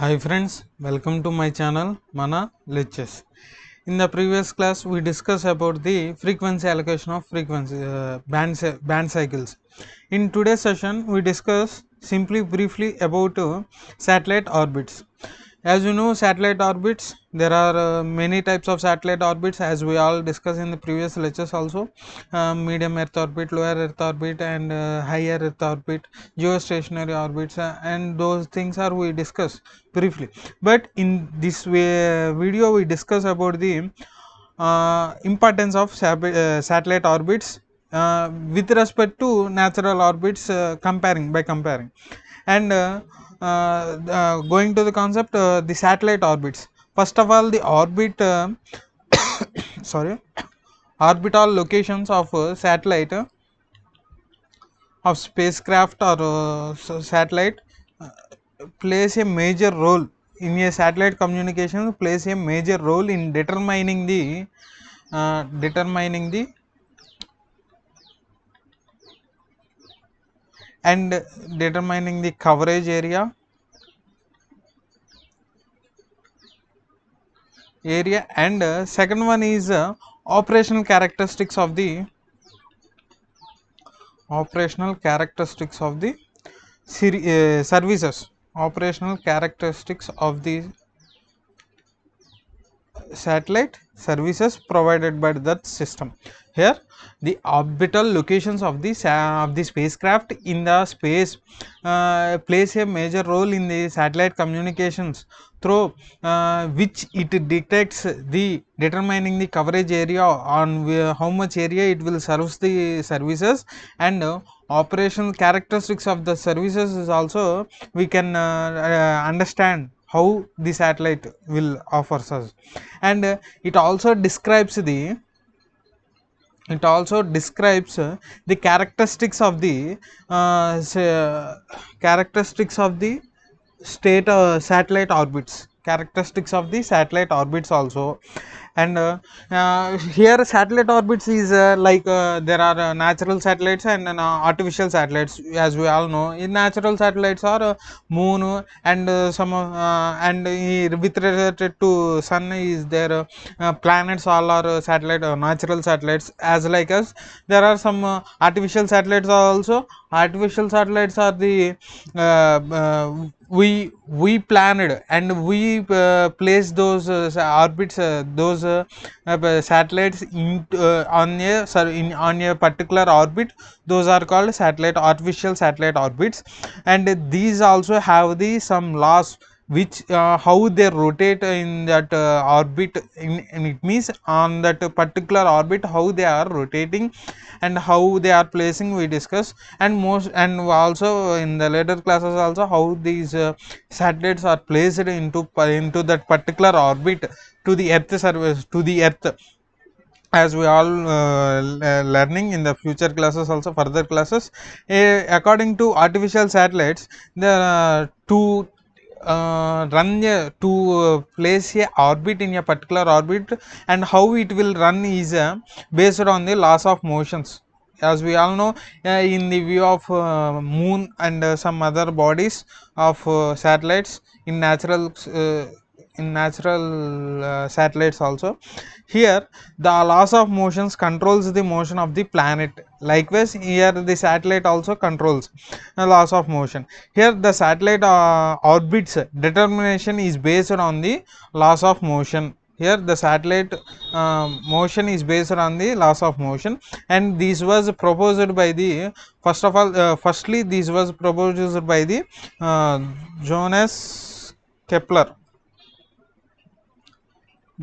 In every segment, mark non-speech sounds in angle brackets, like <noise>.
Hi friends, welcome to my channel Mana Lectures. In the previous class, we discussed about the frequency allocation of frequency uh, band, band cycles. In today's session, we discuss simply briefly about uh, satellite orbits as you know satellite orbits there are uh, many types of satellite orbits as we all discussed in the previous lectures also uh, medium earth orbit lower earth orbit and uh, higher earth orbit geostationary orbits uh, and those things are we discuss briefly but in this way, uh, video we discuss about the uh, importance of satellite orbits with respect to natural orbits comparing by comparing and uh, uh, uh, going to the concept the satellite orbits first of all the orbit <coughs> sorry orbital locations of satellite of spacecraft or satellite plays a major role in a satellite communication plays a major role in determining the uh, determining the and determining the coverage area area and uh, second one is uh, operational characteristics of the operational characteristics of the uh, services operational characteristics of the satellite services provided by that system here the orbital locations of the of the spacecraft in the space uh, plays a major role in the satellite communications through uh, which it detects the determining the coverage area on how much area it will serve the services and uh, operational characteristics of the services is also we can uh, uh, understand how the satellite will offers us and uh, it also describes the it also describes uh, the characteristics of the uh, uh characteristics of the state uh, satellite orbits characteristics of the satellite orbits also and uh, uh, here satellite orbits is uh, like uh, there are uh, natural satellites and uh, artificial satellites as we all know in natural satellites are moon and some and with related to sun is there planets all are satellite or natural satellites as like us there are some artificial satellites also artificial satellites are the we we planned and we uh, placed those uh, orbits uh, those uh, uh, satellites in, uh, on a in, on a particular orbit those are called satellite artificial satellite orbits and these also have the some loss which uh, how they rotate in that uh, orbit in, in, it means on that particular orbit how they are rotating and how they are placing we discuss and most and also in the later classes also how these uh, satellites are placed into into that particular orbit to the earth surface to the earth as we all uh, learning in the future classes also further classes uh, according to artificial satellites the are uh, two uh, run a, to uh, place a orbit in a particular orbit and how it will run is uh, based on the laws of motions as we all know uh, in the view of moon and some other bodies of satellites in natural in natural uh, satellites also. Here the loss of motions controls the motion of the planet. Likewise here the satellite also controls the uh, loss of motion. Here the satellite uh, orbits determination is based on the loss of motion. Here the satellite uh, motion is based on the loss of motion and this was proposed by the first of all uh, firstly this was proposed by the uh, Jonas Kepler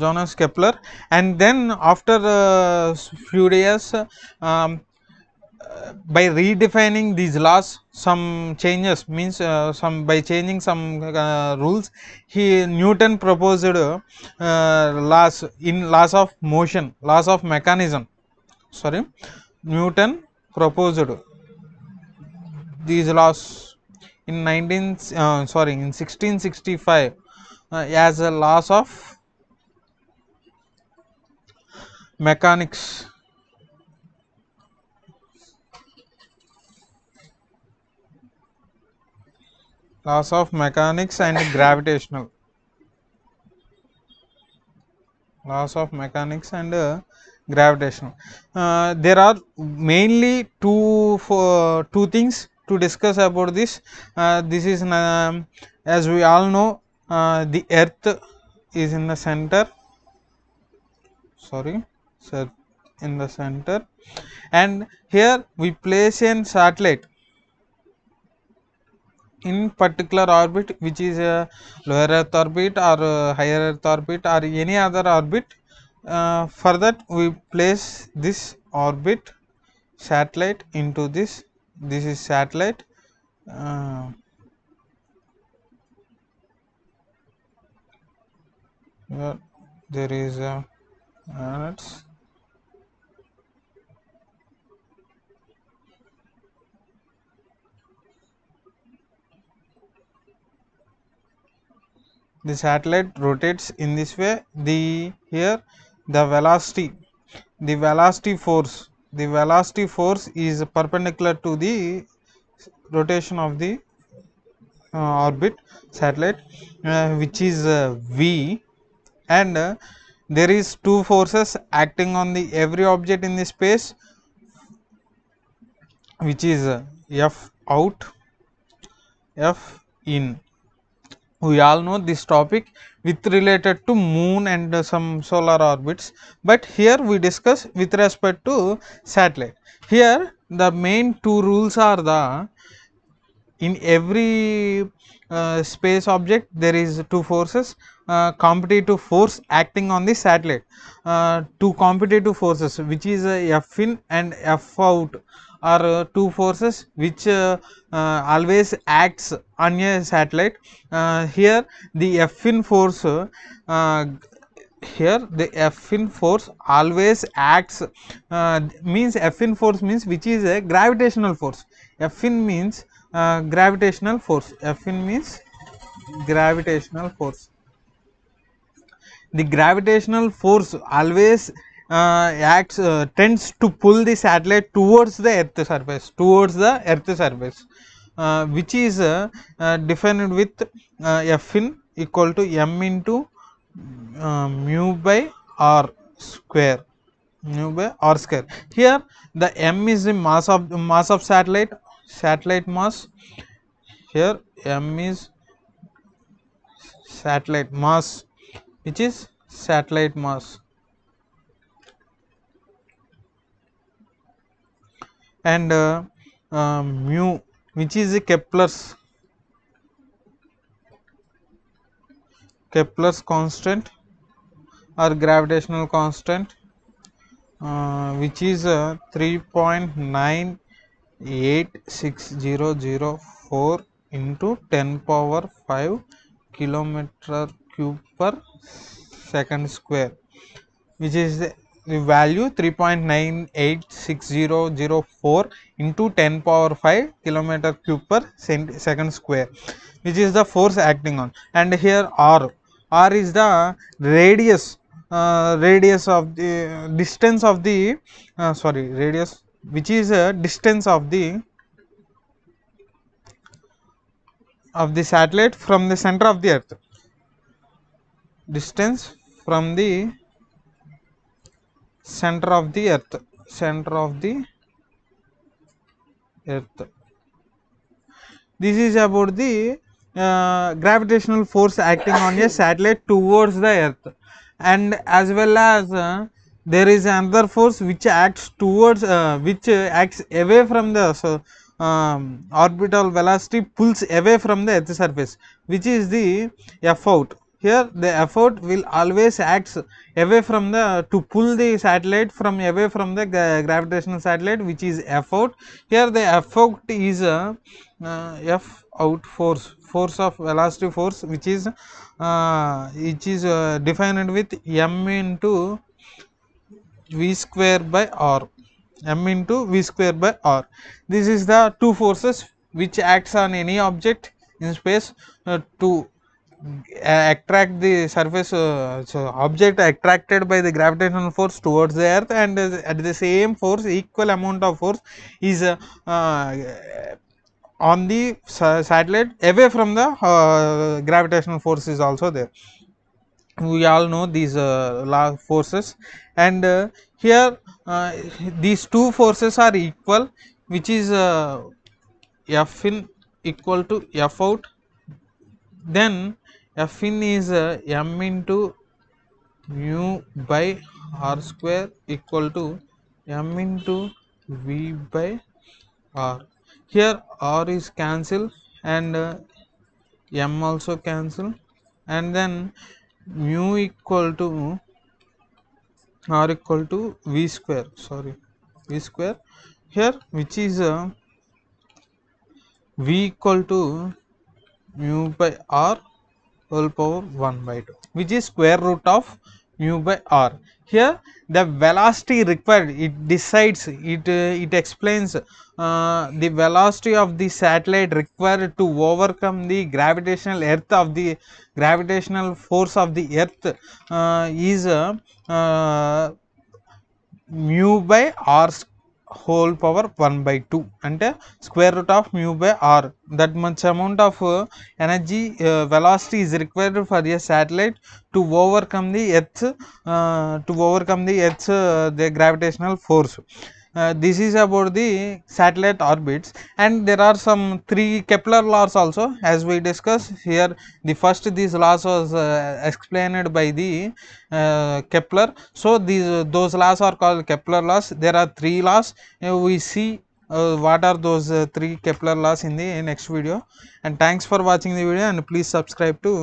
Johannes Kepler and then after uh, few years uh, um, uh, by redefining these laws some changes means uh, some by changing some uh, rules he Newton proposed uh, laws in laws of motion laws of mechanism sorry Newton proposed these laws in 19 uh, sorry in 1665 as a loss of mechanics laws of mechanics and gravitational laws of mechanics and uh, gravitational uh, there are mainly two for two things to discuss about this uh, this is um, as we all know uh, the earth is in the center sorry so in the center and here we place a satellite in particular orbit which is a lower earth orbit or higher earth orbit or any other orbit uh, for that we place this orbit satellite into this this is satellite uh, there is a planets uh, the satellite rotates in this way the here the velocity the velocity force the velocity force is perpendicular to the rotation of the uh, orbit satellite uh, which is uh, v and uh, there is two forces acting on the every object in the space which is uh, f out f in we all know this topic with related to moon and some solar orbits but here we discuss with respect to satellite here the main two rules are the in every uh, space object there is two forces uh, competitive force acting on the satellite uh, two competitive forces which is uh, f in and f out are uh, two forces which uh, uh, always acts on a satellite here the f in force here the f in force always acts uh, means f in force means which is a gravitational force f in means uh, gravitational force f in means gravitational force the gravitational force always uh, acts uh, tends to pull the satellite towards the earth surface towards the earth surface uh, which is defined with f in equal to m into mu by r square mu by r square here the m is the mass of the mass of satellite satellite mass here m is satellite mass which is satellite mass and uh, uh, mu which is Kepler's Kepler's constant or gravitational constant uh, which is uh, 3.986004 into 10 power 5 kilometer cube per second square which is the the value 3.986004 into 10 power 5 kilometer cube per second square which is the force acting on and here r r is the radius uh, radius of the uh, distance of the uh, sorry radius which is a uh, distance of the of the satellite from the center of the earth distance from the center of the earth center of the earth this is about the uh, gravitational force acting on a satellite towards the earth and as well as uh, there is another force which acts towards uh, which acts away from the so, um, orbital velocity pulls away from the earth surface which is the f out here the effort will always acts away from the to pull the satellite from away from the gravitational satellite which is effort here the effort is a uh, uh, f out force force of velocity force which is uh, which is uh, defined with m into v square by r m into v square by r this is the two forces which acts on any object in space uh, to attract the surface uh, so object attracted by the gravitational force towards the earth and uh, at the same force equal amount of force is uh, uh on the satellite away from the uh, gravitational force is also there we all know these uh, forces and here these two forces are equal which is f in equal to f out then f in is uh, m into mu by r square equal to m into v by r here r is cancelled and uh, m also cancel and then mu equal to r equal to v square sorry v square here which is uh, v equal to mu by r whole power 1 by 2 which is square root of mu by r. Here the velocity required it decides it uh, it explains uh, the velocity of the satellite required to overcome the gravitational earth of the gravitational force of the earth uh, is uh, uh, mu by r whole power one by two అంటే square root of mu by R that much amount of energy velocity is required for a satellite to overcome the earth to overcome the earth's the gravitational force uh, this is about the satellite orbits and there are some three Kepler laws also as we discussed here the first these laws was uh, explained by the uh, Kepler. So, these those laws are called Kepler laws there are three laws uh, we see uh, what are those uh, three Kepler laws in the next video and thanks for watching the video and please subscribe to